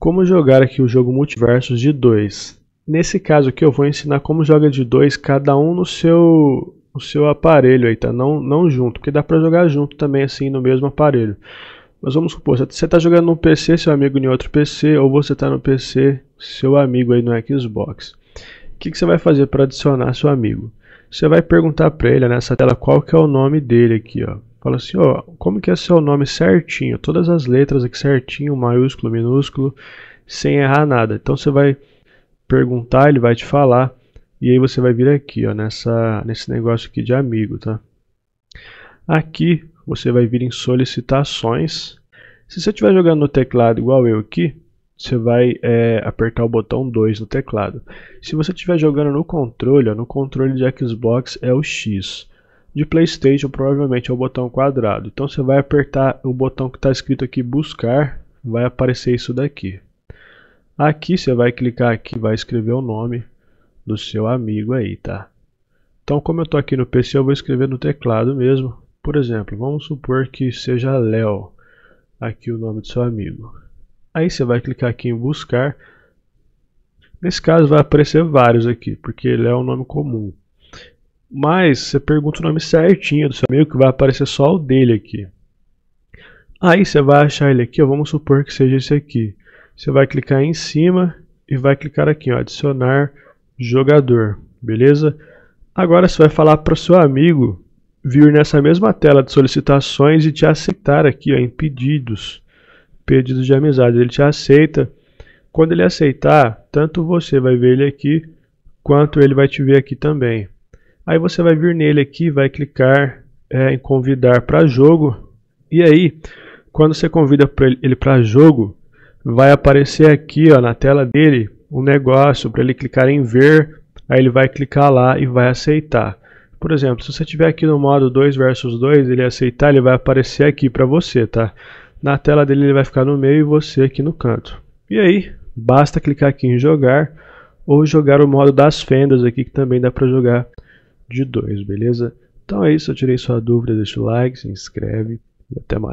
Como jogar aqui o jogo multiversos de 2. Nesse caso aqui eu vou ensinar como joga de 2 cada um no seu no seu aparelho aí, tá? Não, não junto, porque dá para jogar junto também assim no mesmo aparelho. Mas vamos supor, você está tá jogando no PC, seu amigo em outro PC, ou você está no PC, seu amigo aí no Xbox. O que, que você vai fazer para adicionar seu amigo? Você vai perguntar para ele né, nessa tela qual que é o nome dele aqui, ó. Fala assim, ó, como que é seu nome certinho? Todas as letras aqui certinho, maiúsculo, minúsculo, sem errar nada. Então você vai perguntar, ele vai te falar. E aí você vai vir aqui, ó, nessa, nesse negócio aqui de amigo, tá? Aqui você vai vir em solicitações. Se você estiver jogando no teclado igual eu aqui, você vai é, apertar o botão 2 no teclado. Se você estiver jogando no controle, ó, no controle de Xbox é o X de PlayStation provavelmente é o botão quadrado. Então você vai apertar o botão que está escrito aqui buscar, vai aparecer isso daqui. Aqui você vai clicar aqui, vai escrever o nome do seu amigo aí, tá? Então como eu estou aqui no PC, eu vou escrever no teclado mesmo. Por exemplo, vamos supor que seja Léo, aqui o nome do seu amigo. Aí você vai clicar aqui em buscar. Nesse caso vai aparecer vários aqui, porque ele é um nome comum. Mas você pergunta o nome certinho do seu amigo que vai aparecer só o dele aqui. Aí você vai achar ele aqui, ó, vamos supor que seja esse aqui. Você vai clicar em cima e vai clicar aqui, ó, adicionar jogador, beleza? Agora você vai falar para o seu amigo vir nessa mesma tela de solicitações e te aceitar aqui ó, em pedidos, pedidos de amizade. Ele te aceita. Quando ele aceitar, tanto você vai ver ele aqui, quanto ele vai te ver aqui também. Aí você vai vir nele aqui, vai clicar é, em convidar para jogo. E aí, quando você convida ele para jogo, vai aparecer aqui ó, na tela dele um negócio para ele clicar em ver. Aí ele vai clicar lá e vai aceitar. Por exemplo, se você tiver aqui no modo 2 versus 2, ele aceitar, ele vai aparecer aqui para você, tá? Na tela dele ele vai ficar no meio e você aqui no canto. E aí, basta clicar aqui em jogar ou jogar o modo das fendas aqui que também dá para jogar de 2, beleza? Então é isso, eu tirei sua dúvida, deixa o like, se inscreve e até mais.